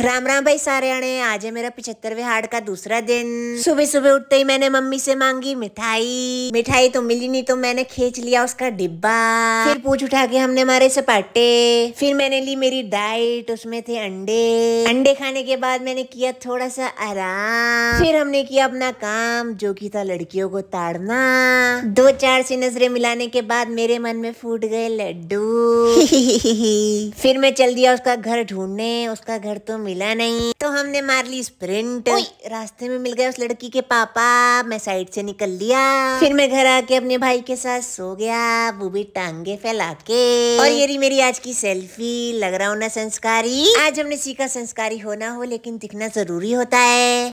राम राम भाई सारे आने आज है मेरा पिछहत्तरवे हार्ड का दूसरा दिन सुबह सुबह उठते ही मैंने मम्मी से मांगी मिठाई मिठाई तो मिली नहीं तो मैंने खींच लिया उसका डिब्बा फिर पूछ उठा के हमने मारे सपाटे फिर मैंने ली मेरी डाइट उसमें थे अंडे अंडे खाने के बाद मैंने किया थोड़ा सा आराम फिर हमने किया अपना काम जो कि था लड़कियों को ताड़ना दो चार से नजरें मिलाने के बाद मेरे मन में फूट गए लड्डू फिर मैं चल दिया उसका घर ढूंढने उसका घर तो मिला नहीं तो हमने मार ली स्प्रिंट रास्ते में मिल गए उस लड़की के पापा मैं साइड से निकल लिया फिर मैं घर आके अपने भाई के साथ सो गया वो भी टांगे फैला के और ये रही मेरी आज की सेल्फी लग रहा हूँ ना संस्कारी आज हमने सीखा संस्कारी होना हो लेकिन दिखना जरूरी होता है